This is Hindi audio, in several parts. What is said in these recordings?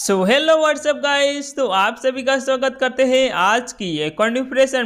सो हेलो व्हाट्सअप गाइस तो आप सभी का स्वागत करते हैं आज की एक और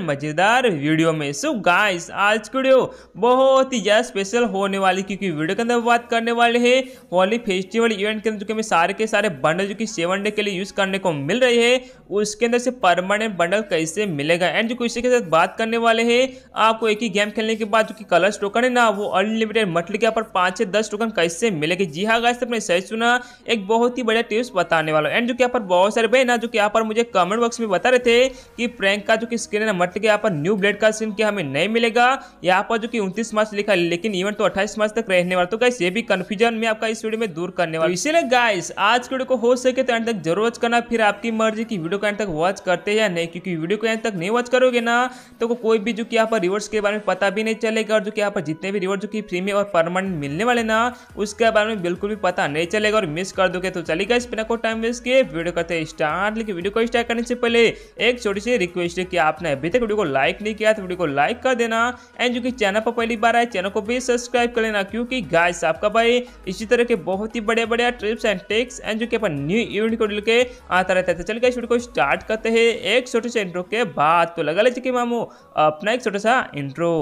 मज़ेदार वीडियो में सो so गाइस आज की वीडियो बहुत ही ज़्यादा स्पेशल होने वाली क्योंकि वीडियो के अंदर बात करने वाले हैं होली फेस्टिवल इवेंट के अंदर जो कि हमें सारे के सारे बंडल जो कि सेवन डे के लिए यूज़ करने को मिल रही है उसके अंदर से परमानेंट बंडल कैसे मिलेगा एंड जो किसी के साथ बात करने वाले हैं आपको एक ही गेम खेलने के बाद जो कि कलर्स टोकन है ना वो अनलिमिटेड मटली के यहाँ पर पाँच से दस टोकन कैसे मिलेगी जी हाँ गाइस तो अपने सही सुना एक बहुत ही बढ़िया टिप्स बताने वाला एंड जो कि यहाँ पर बहुत सारे भाई ना जो कि यहाँ पर मुझे कमेंट बॉक्स में बता रहे थे कि प्रैंक का जो कि स्क्रीन है ना मट के यहाँ पर न्यू ब्लेड का स्क्रीन क्या हमें नहीं मिलेगा यहाँ पर जो कि उनतीस मार्च लिखा है लेकिन इवन तो अट्ठाईस मार्च तक रहने वाला तो गाइस ये भी कन्फ्यूजन में आपका इस वीडियो में दूर करने वाला तो इसीलिए गाइस आज की वीडियो को हो सके तो एंड तक जरूर वॉच करना फिर आपकी मर्जी की वीडियो को एंड तक वॉच करते या नहीं क्योंकि वीडियो को एंड तक नहीं वॉच करोगे ना तो कोई भी जो कि यहाँ पर रिवर्स के बारे में पता भी नहीं चलेगा और जो कि यहाँ पर जितने भी रिवर्स जो कि फ्री में और परमानेंट मिलने वाले ना उसके बारे में बिल्कुल भी पता नहीं चलेगा और मिस कर दोगे तो चलेगा इस बिना को टाइम में के वीडियो करते तो हैं स्टार्ट लेकिन वीडियो को स्टार्ट करने से पहले एक छोटी सी रिक्वेस्ट है कि आपने अभी तक वीडियो को लाइक नहीं किया तो वीडियो को लाइक कर देना एंड जो कि चैनल पर पहली बार आए चैनल को भी सब्सक्राइब कर लेना क्योंकि गाइस आपका भाई इसी तरह के बहुत ही बड़े बड़े ट्रिप्स एंड टेक्स एंड जो कि अपन न्यू इवेंट को लेकर आता रहता है तो चलिए वीडियो को स्टार्ट करते हैं एक छोटे से इंट्रो के बाद तो लगा लीजिए कि मामू अपना एक छोटा सा इंट्रो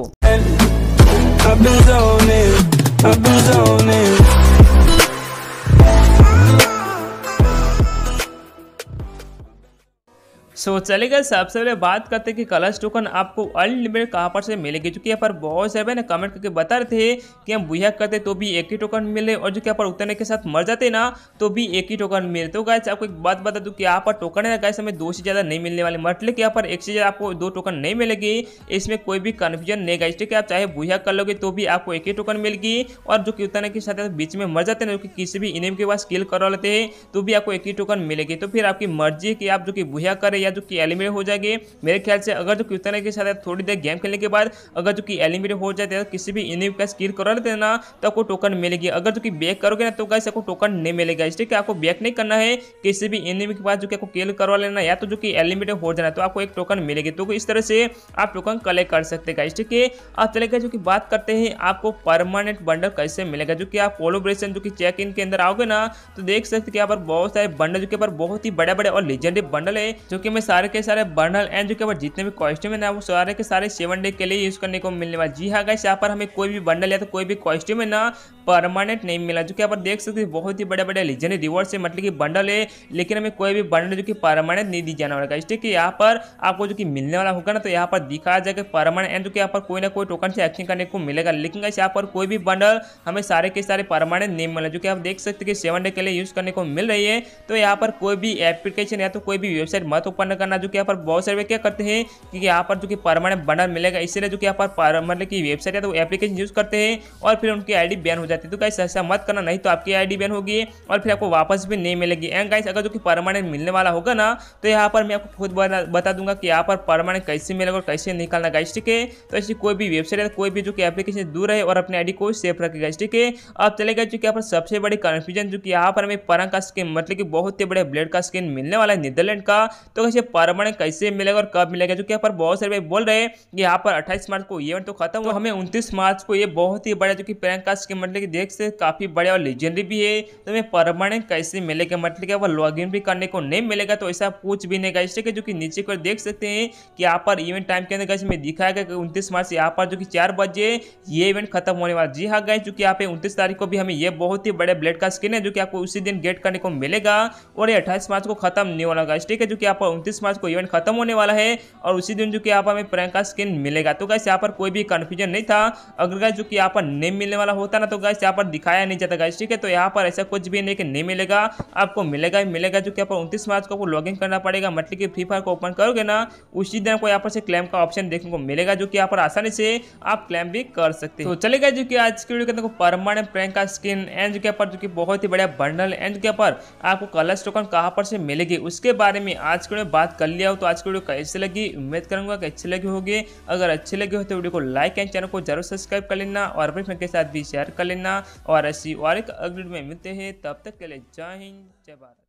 सो चलेगा सबसे पहले बात करते हैं कि कलर्स टोकन आपको अनलिमिटेड कहाँ पर से मिलेगी जो कि यहाँ पर बहुत सारे ना कमेंट करके बता रहे थे कि हम बुया करते तो भी एक ही टोकन मिले और जो कि यहाँ पर उतरने के साथ मर जाते ना तो भी एक ही टोकन मिले तो गाय आपको एक बात बता दूँ कि यहाँ पर टोकन है गाइस हमें दो से ज़्यादा नहीं मिलने वाले मतलब कि यहाँ पर एक से ज़्यादा आपको दो टोकन नहीं मिलेगी इसमें कोई भी कन्फ्यूजन नहीं गाइस ठीक है आप चाहे बुया कर लोगे तो भी आपको एक ही टोकन मिलेगी और जो कि उतरने के साथ बीच में मर जाते ना जो कि किसी भी इनेम के पास किल करवा लेते हैं तो भी आपको एक ही टोकन मिलेगी तो फिर आपकी मर्जी है कि आप जो कि बुया करें या जो कि एलिमिनेट हो जाएंगे मेरे ख्याल से अगर जो क्यूतना के साथ थोड़ी देर गेम खेलने के बाद अगर जो कि एलिमिनेट हो जाते हैं तो किसी भी इनिम का स्किल कर ना तो आपको टोकन मिलेगी अगर जो कि बैक करोगे ना तो गाइस आपको टोकन नहीं मिलेगा इसलिए आपको बैक नहीं करना है किसी भी एनिमी के पास जो कि आपको केल करवा लेना या तो जो कि एलिमिनेट हो जाना तो आपको एक टोकन मिलेगी तो इस तरह से आप टोकन कलेक्ट कर सकते हैं ठीक है आप गए जो कि बात करते हैं आपको परमानेंट बंडल कैसे मिलेगा जो कि आप कोलोब्रेशन जो कि चेक इन के अंदर आओगे ना तो देख सकते हैं कि यहाँ पर बहुत सारे बंडल जो कि बहुत ही बड़े बड़े और लेजेंडरी बंडल है जो कि मैं सारे के सारे बर्नल एंड जो कि जितने भी कॉस्ट्यूम है वो सारे के सारे सेवन डे के लिए यूज़ करने को मिलने वाला जी हाँ गाइस यहाँ पर हमें कोई भी बंडल या तो कोई भी कॉस्ट्यूम है ना परमानेंट नहीं मिला जो कि आप देख सकते हैं बहुत ही बड़े बड़े लीजेंड रिवॉर्ड से मतलब कि बंडल है लेकिन हमें कोई भी बंडल जो कि परमानेंट नहीं दी जाने वाला ठीक है यहाँ पर आपको जो कि मिलने वाला होगा ना तो यहाँ पर दिखाया जाएगा परमानेंट जो कि यहाँ पर कोई ना कोई टोकन से एक्शन करने को मिलेगा लेकिन यहाँ पर कोई भी बंडल हमें सारे के सारे परमानेंट नहीं मिला जो कि आप देख सकते कि सेवन डे के लिए यूज करने को मिल रही है तो यहाँ पर कोई भी एप्लीकेशन या तो कोई भी वेबसाइट मत ओपन करना जो कि यहाँ पर बहुत सारे क्या करते हैं कि यहाँ पर जो कि परमानेंट बंडल मिलेगा इसलिए जो कि यहाँ पर मतलब की वेबसाइट या तो एप्लीकेशन यूज करते हैं और फिर उनकी आई बैन हो जाए जाती है तो गाइस ऐसा मत करना नहीं तो आपकी आईडी बैन होगी और फिर आपको वापस भी नहीं मिलेगी एंड गाइस अगर जो कि परमानेंट मिलने वाला होगा ना तो यहाँ पर मैं आपको खुद बता दूंगा कि यहाँ पर परमानेंट कैसे मिलेगा और कैसे निकालना गाइस ठीक है तो ऐसी कोई भी वेबसाइट है कोई भी जो कि एप्लीकेशन दूर है और अपनी आई को सेफ रखेगा ठीक है अब चले गए जो कि यहाँ पर सबसे बड़ी कन्फ्यूजन जो कि यहाँ पर हमें परंग का स्किन मतलब कि बहुत ही बड़े ब्लेड का स्किन मिलने वाला है नीदरलैंड का तो कैसे परमानेंट कैसे मिलेगा और कब मिलेगा जो कि यहाँ पर बहुत सारे बोल रहे हैं कि यहाँ पर अट्ठाईस मार्च को इवेंट तो खत्म हुआ तो हमें उनतीस मार्च को ये बहुत ही बड़ा जो कि परंग का स्किन मतलब कि देख से काफ़ी बड़े और लीजेंडरी भी है तो हमें परमानेंट कैसे मिलेगा मतलब क्या वो लॉगिन भी करने को नहीं मिलेगा तो ऐसा पूछ भी नहीं गाइस ठीक है जो कि नीचे को देख सकते हैं कि यहाँ पर इवेंट टाइम के अंदर गए हमें दिखाया गया कि उनतीस मार्च यहाँ पर जो कि चार बजे ये इवेंट खत्म होने वाला जी हाँ गए चूँकि यहाँ पे उनतीस तारीख को भी हमें ये बहुत ही बड़े ब्लेड का स्किन है जो कि आपको उसी दिन गेट करने को मिलेगा और ये अट्ठाईस मार्च को खत्म नहीं होने वाला ठीक है जो कि यहाँ पर उनतीस मार्च को इवेंट खत्म होने वाला है और उसी दिन जो कि यहाँ पर हमें प्रियंका स्किन मिलेगा तो गाइस यहाँ पर कोई भी कन्फ्यूजन नहीं था अगर गाइस जो कि यहाँ पर नहीं मिलने वाला होता ना तो गाइस गाइस यहाँ पर दिखाया नहीं जाता गाइस ठीक है तो यहाँ पर ऐसा कुछ भी नहीं कि नहीं मिलेगा आपको मिलेगा ही मिलेगा जो कि आप उनतीस मार्च को लॉग इन करना पड़ेगा मतलब कि फ्री फायर को ओपन करोगे ना उसी दिन आपको यहाँ पर से क्लेम का ऑप्शन देखने को मिलेगा जो कि यहाँ पर आसानी से आप क्लेम भी कर सकते हो तो गए जो कि आज की वीडियो के अंदर परमानेंट प्रैंक का स्किन एंड के ऊपर जो कि बहुत ही बढ़िया बंडल एंड के ऊपर आपको कलर टोकन कहाँ पर से मिलेगी उसके बारे में आज की वीडियो बात कर लिया हो तो आज की वीडियो कैसे लगी उम्मीद करूंगा कि अच्छी लगी होगी अगर अच्छी लगी हो तो वीडियो को लाइक एंड चैनल को जरूर सब्सक्राइब कर लेना और अपने फ्रेंड के साथ भी शेयर कर लेना करना और ऐसी और एक अगले में मिलते हैं तब तक के लिए जय हिंद जय भारत